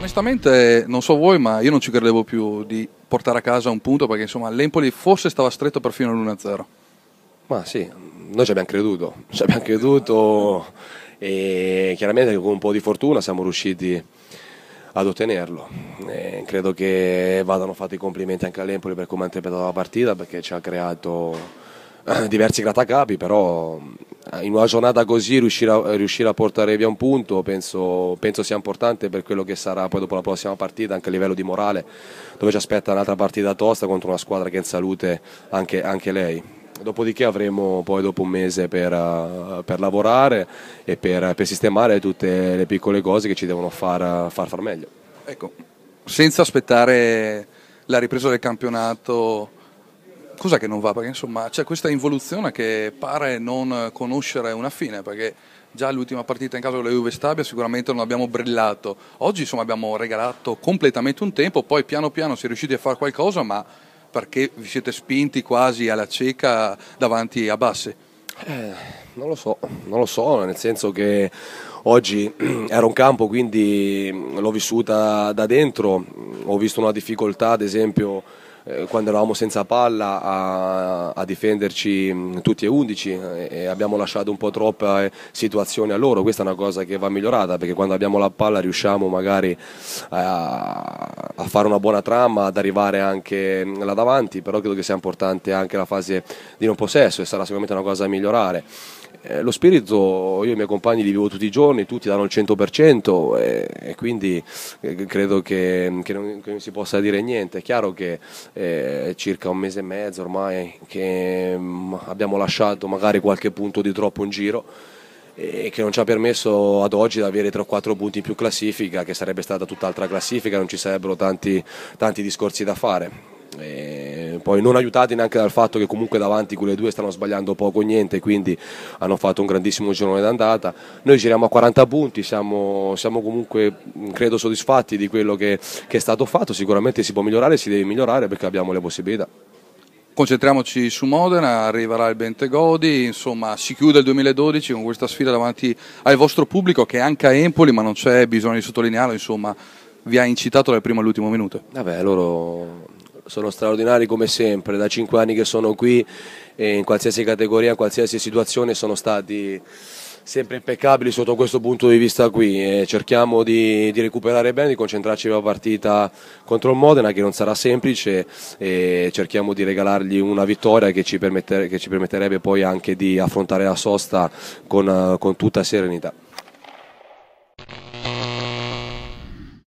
Onestamente non so voi, ma io non ci credevo più di portare a casa un punto perché insomma l'Empoli forse stava stretto perfino all'1-0. Ma sì, noi ci abbiamo creduto, ci abbiamo creduto e chiaramente con un po' di fortuna siamo riusciti ad ottenerlo. E credo che vadano fatti i complimenti anche all'Empoli per come ha interpretato la partita perché ci ha creato eh, diversi grattacapi, però eh, in una giornata così riuscire a, riuscire a portare via un punto penso, penso, sia importante per quello che sarà poi dopo la prossima partita, anche a livello di morale, dove ci aspetta un'altra partita tosta contro una squadra che è in salute anche, anche lei. Dopodiché avremo poi dopo un mese per, eh, per lavorare e per, per, sistemare tutte le piccole cose che ci devono far far, far meglio. Ecco, senza aspettare la ripresa del campionato cosa che non va? Perché insomma c'è questa involuzione che pare non conoscere una fine, perché già l'ultima partita in casa con la Juve Stabia sicuramente non abbiamo brillato. Oggi insomma abbiamo regalato completamente un tempo, poi piano piano si è riusciti a fare qualcosa, ma perché vi siete spinti quasi alla cieca davanti a Bassi? Eh, non lo so, non lo so, nel senso che oggi era un campo, quindi mm, l'ho vissuta da dentro, ho visto una difficoltà ad esempio eh, quando eravamo senza palla a, a difenderci mm, tutti e undici e, eh, e abbiamo lasciato un po' troppe eh, situazioni a loro, questa è una cosa che va migliorata perché quando abbiamo la palla riusciamo magari a, a fare una buona trama, ad arrivare anche mm, là davanti, però credo che sia importante anche la fase di non possesso e sarà sicuramente una cosa da migliorare eh, lo spirito io e i miei compagni li vivo tutti i giorni, tutti danno il 100% e, e quindi eh, credo che, che, non, che, non, si possa dire niente. È chiaro che eh, circa un mese e mezzo ormai che mh, mm, abbiamo lasciato magari qualche punto di troppo in giro e che non ci ha permesso ad oggi di avere 3 o 4 punti in più classifica, che sarebbe stata tutt'altra classifica, non ci sarebbero tanti, tanti discorsi da fare. E, eh, poi non aiutati neanche dal fatto che comunque davanti quelle due stanno sbagliando poco o niente, quindi hanno fatto un grandissimo girone d'andata. Noi giriamo a 40 punti, siamo, siamo comunque credo soddisfatti di quello che, che è stato fatto, sicuramente si può migliorare, si deve migliorare perché abbiamo le possibilità. Concentriamoci su Modena, arriverà il Bentegodi, insomma si chiude il 2012 con questa sfida davanti al vostro pubblico che è anche a Empoli, ma non c'è bisogno di sottolinearlo, insomma vi ha incitato dal primo all'ultimo minuto. Vabbè, loro sono straordinari come sempre, da cinque anni che sono qui e in qualsiasi categoria, in qualsiasi situazione sono stati sempre impeccabili sotto questo punto di vista qui. E cerchiamo di, di, recuperare bene, di concentrarci sulla partita contro il Modena che non sarà semplice e cerchiamo di regalargli una vittoria che ci, permette, che ci permetterebbe poi anche di affrontare la sosta con, con tutta serenità.